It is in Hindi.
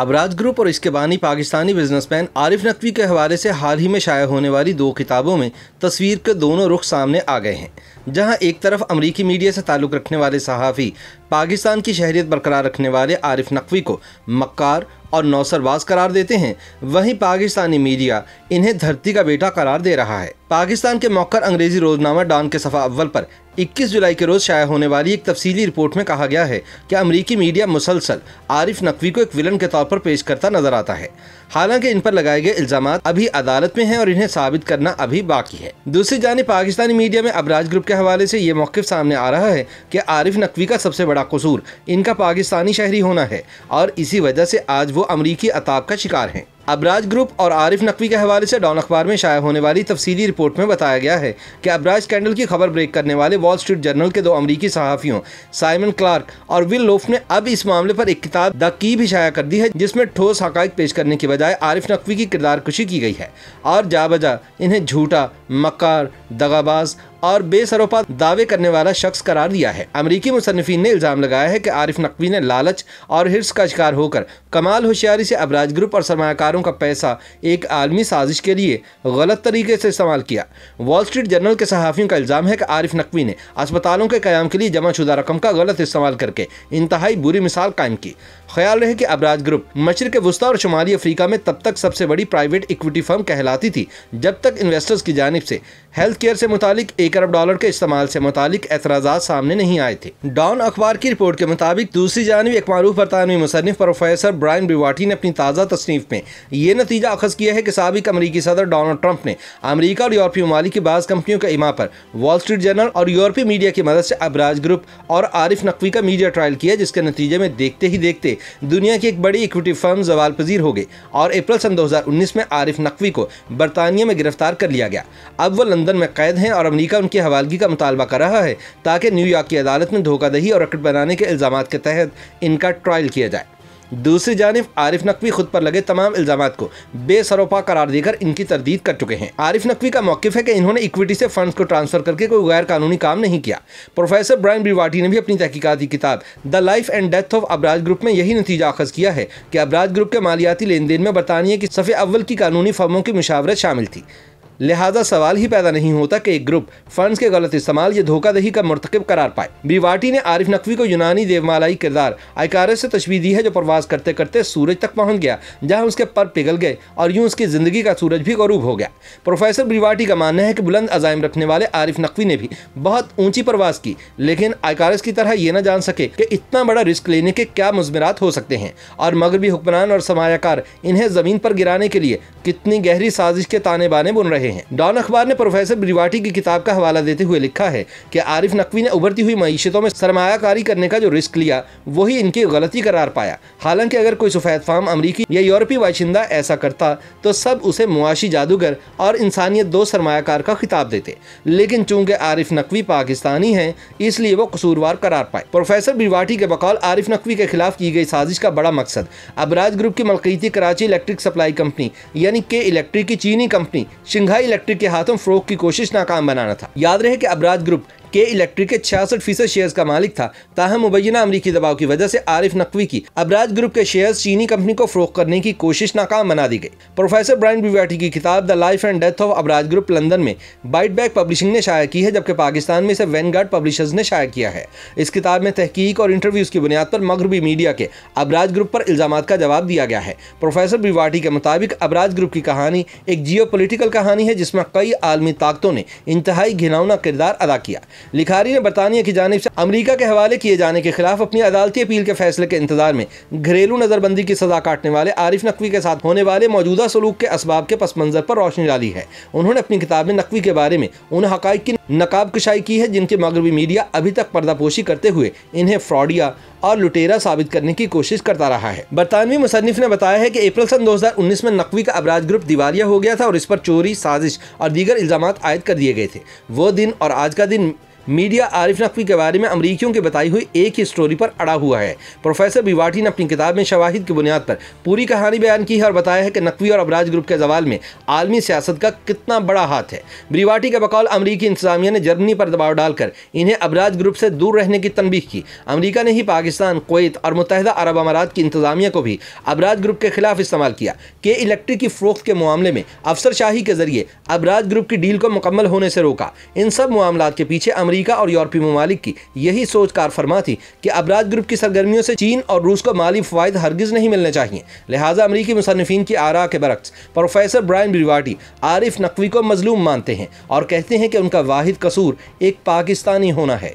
अबराज ग्रुप और इसके बानी पाकिस्तानी बिजनेसमैन आरिफ नकवी के हवाले से हाल ही में शाया होने वाली दो किताबों में तस्वीर के दोनों रुख सामने आ गए हैं जहां एक तरफ अमरीकी मीडिया से ताल्लुक़ रखने वाले सहाफ़ी पाकिस्तान की शहरीत बरकरार रखने वाले आरिफ नकवी को मक्कार और नौसरबाज करार देते हैं वहीं पाकिस्तानी मीडिया इन्हें धरती का बेटा करार दे रहा है पाकिस्तान के मौकर अंग्रेजी रोजनामा डॉन के सफा अव्वल पर 21 जुलाई के रोज शाया होने वाली एक तफसीली रिपोर्ट में कहा गया है कि अमरीकी मीडिया मुसलसल आरिफ नकवी को एक विलन के तौर पर पेश करता नजर आता है हालांकि इन पर लगाए गए इल्जाम अभी अदालत में हैं और इन्हें साबित करना अभी बाकी है दूसरी जानी पाकिस्तानी मीडिया में अबराज ग्रुप के हवाले से ये मौकफ सामने आ रहा है कि आरिफ नकवी का सबसे बड़ा कसूर इनका पाकिस्तानी शहरी होना है और इसी वजह से आज वो अमरीकी अताब का शिकार हैं अबराज ग्रुप और आरिफ नकवी के हवाले से डॉन अखबार में शाया होने वाली तफसीली रिपोर्ट में बताया गया है कि अबराज कैंडल की खबर ब्रेक करने वाले वॉल स्ट्रीट जर्नल के दो अमरीकी सहाफ़ियों साइमन क्लार्क और विल लोफ ने अब इस मामले पर एक किताब द की भी शाया कर दी है जिसमें ठोस हक पेश करने के बजाय आरिफ नकवी की किरदार कुशी की गई है और जा बजा इन्हें झूठा मकार दगाबाज और बेसरोपा दावे करने वाला शख्स करार दिया है अमरीकी मुसनफिन ने इल्ज़ाम लगाया है की आरिफ नकवी ने लालच और हिर्स का शिकार होकर कमाल होशियारी से अबराज ग्रुप और सरमाकारों का पैसा एक आलमी साजिश के लिए गलत तरीके से इस्तेमाल किया वॉल स्ट्रीट जर्नल के सहाफ़ियों का इल्ज़ाम है कि आरिफ नकवी ने अस्पतालों के क्याम के लिए जमा शुदा रकम का गलत इस्तेमाल करके इंतहाई बुरी मिसाल कायम की ख्याल रहे कि अबराज ग्रुप मशरक वस्ता और शुमाली अफ्रीका में तब तक सबसे बड़ी प्राइवेट इक्विटी फर्म कहलाती थी जब तक इन्वेस्टर्स की जानब से हेल्थ केयर से मुतालिक एक एक अरब डॉलर के इस्तेमाल से मुतालिक एतराजा सामने नहीं आए थे डॉन अखबार की रिपोर्ट के मुताबिक दूसरी जानवी एक मारूफ बरतानवी मुसनफ प्रोफेसर ब्रायन ब्रिवाटी ने अपनी ताज़ा तसनीफ में यह नतीजा अखज़ किया है कि सबक अमरीकी सदर डोनल्ड ट्रंप ने अमरीका और यूरोपीय ममालिक की बाज़ कंपनियों के इमा पर वॉल स्ट्रीट जर्नल और यूरोपीय मीडिया की मदद से अबराज ग्रुप और आरिफ नकवी का मीडिया ट्रायल किया जिसके नतीजे में देखते ही देखते दुनिया की एक बड़ी इक्विटी फर्म जवाल पजीर हो गई और अप्रैल सन 2019 में आरिफ नकवी को बरतानिया में गिरफ्तार कर लिया गया अब वो लंदन में कैद हैं और अमरीका उनकी हवालगी का मुतालबा कर रहा है ताकि न्यूयॉर्क की अदालत में धोखादही और रकट बनाने के इल्ज़ाम के तहत इनका ट्रायल किया जाए दूसरी जानब आरिफ नकवी खुद पर लगे तमाम इल्जाम को बेसरोपा करार देकर इनकी तरदीद कर चुके हैं आरिफ नकवी का मौकफ है कि इन्होंने इक्विटी से फंड्स को ट्रांसफर करके कोई गैर कानूनी काम नहीं किया प्रोफेसर ब्रायन ब्रिवाटी ने भी अपनी तहकीकती किताब the life and death of Abraaj group में यही नतीजा अखज किया है कि अबराज ग्रुप के मालियाती लेन में बरतानिया की सफ़े अव्वल की कानूनी फर्मों की मुशावरत शामिल थी लिहाजा सवाल ही पैदा नहीं होता कि एक ग्रुप फंड्स के गलत इस्तेमाल या धोखादही का मरतकब करार पाए बीवाटी ने आरिफ नकवी को यूनानी देवमालाई किरदार आयकारे से तशवी दी है जो प्रवास करते करते सूरज तक पहुंच गया जहां उसके पर पिघल गए और यूं उसकी जिंदगी का सूरज भी गरूब हो गया प्रोफेसर ब्रिवाटी का मानना है कि बुलंद अजायम रखने वाले आरिफ नकवी ने भी बहुत ऊंची प्रवास की लेकिन आयकारस की तरह ये ना जान सके कि इतना बड़ा रिस्क लेने के क्या मुजमरात हो सकते हैं और मगरबी हुक्मरान और समायाकार इन्हें ज़मीन पर गिराने के लिए कितनी गहरी साजिश के ताने बाने बुन रहे करते हैं डॉन अखबार ने प्रोफेसर ब्रिवाटी की किताब का हवाला देते हुए लिखा है की आरिफ नकवी ने उभरती हुई मीशतों में सरमाकारी करने का जो रिस्क लिया वही इनकी गलती करार पाया हालांकि अगर कोई सफ़ेद फार्म अमरीकी या यूरोपीय बाशिंदा ऐसा करता तो सब उसे मुआशी जादूगर और इंसानियत दो सरमाकार का खिताब देते लेकिन चूंकि आरिफ नकवी पाकिस्तानी हैं इसलिए वो कसूरवार करार पाए प्रोफेसर बिवाटी के बकौल आरिफ नकवी के खिलाफ की गई साजिश का बड़ा मकसद अबराज ग्रुप की मलकीती कराची इलेक्ट्रिक सप्लाई कंपनी यानी के इलेक्ट्रिक की चीनी कंपनी शिंघाई इलेक्ट्रिक के हाथों फ्रोक की कोशिश नाकाम बनाना था याद रहे कि अबराज ग्रुप के इलेक्ट्रिक के छियासठ फीसद शेयर का मालिक था ताहम मुबैना अमरीकी दबाव की वजह से आरिफ नकवी की अबराज ग्रुप के शेयर चीनी कंपनी को फरोख करने की कोशिश नाकाम बना दी गई प्रोफेसर ब्राइन बिवाटी की किताब the life and death of Abraaj group London में बाइट बैक पब्लिशिंग ने शाया की है जबकि पाकिस्तान में इसे वैनगार्ड पब्लिशर्स ने शाया किया है इस किताब में तहकीक और इंटरव्यूज की बुनियाद पर मगरबी मीडिया के अबराज ग्रुप पर इल्जाम का जवाब दिया गया है प्रोफेसर बिवाटी के मुताबिक अबराज ग्रुप की कहानी एक जियो कहानी है जिसमें कई आलमी ताकतों ने इंतहाई घिनौना किरदार अदा किया लिखारी ने बरतानिया की जानब से अमरीका के हवाले किए जाने के खिलाफ अपनी अदालती अपील के फैसले के इंतजार में घरेलू नज़रबंदी की सजा काटने वाले आरिफ नकवी के साथ होने वाले मौजूदा सलूक के इसबाब के पस मंज़र पर रोशनी डाली है उन्होंने अपनी किताब में नकवी के बारे में उन हक़ की नकाब कशाई की है जिनके मगरबी मीडिया अभी तक पर्दापोशी करते हुए इन्हें फ्रॉडिया और लुटेरा साबित करने की कोशिश करता रहा है बरतानवी मुसनफ ने बताया है कि अप्रैल सन 2019 में नकवी का अबराज ग्रुप दिवालिया हो गया था और इस पर चोरी साजिश और दीगर इल्ज़ाम आयद कर दिए गए थे वो दिन और आज का दिन मीडिया आरिफ नकवी के बारे में अमरीकियों की बताई हुई एक ही स्टोरी पर अड़ा हुआ है प्रोफेसर बिवाटी ने अपनी किताब में शवाहिद की बुनियाद पर पूरी कहानी बयान की है और बताया है कि नकवी और अबराज ग्रुप के जवाल में आलमी सियासत का कितना बड़ा हाथ है ब्रिवाटी के बकौल अमरीकी इंतजामिया ने जर्मनी पर दबाव डालकर इन्हें अबराज ग्रुप से दूर रहने की तनबीह की अमरीका ने ही पाकिस्तान कोत और मुतहदा अरब अमारात की इंतजामिया को भी अबराज ग्रुप के खिलाफ इस्तेमाल किया के इलेक्ट्रिक की फरोख्त के मामले में अफसरशाही के जरिए अबराज ग्रुप की डील को मुकम्मल होने से रोका इन सब मामला के पीछे अमरीका और यूरोपीय ममालिक की यही सोच कार फरमा थी कि अबराज ग्रुप की सरगर्मियों से चीन और रूस को माली फ़वाद हरगिज़ नहीं मिलने चाहिए लिहाजा अमरीकी मुसनफिन की आरा के बरक्स professor Brian Brivati Arif Naqvi को मजलूम मानते हैं और कहते हैं कि उनका वाहिद कसूर एक पाकिस्तानी होना है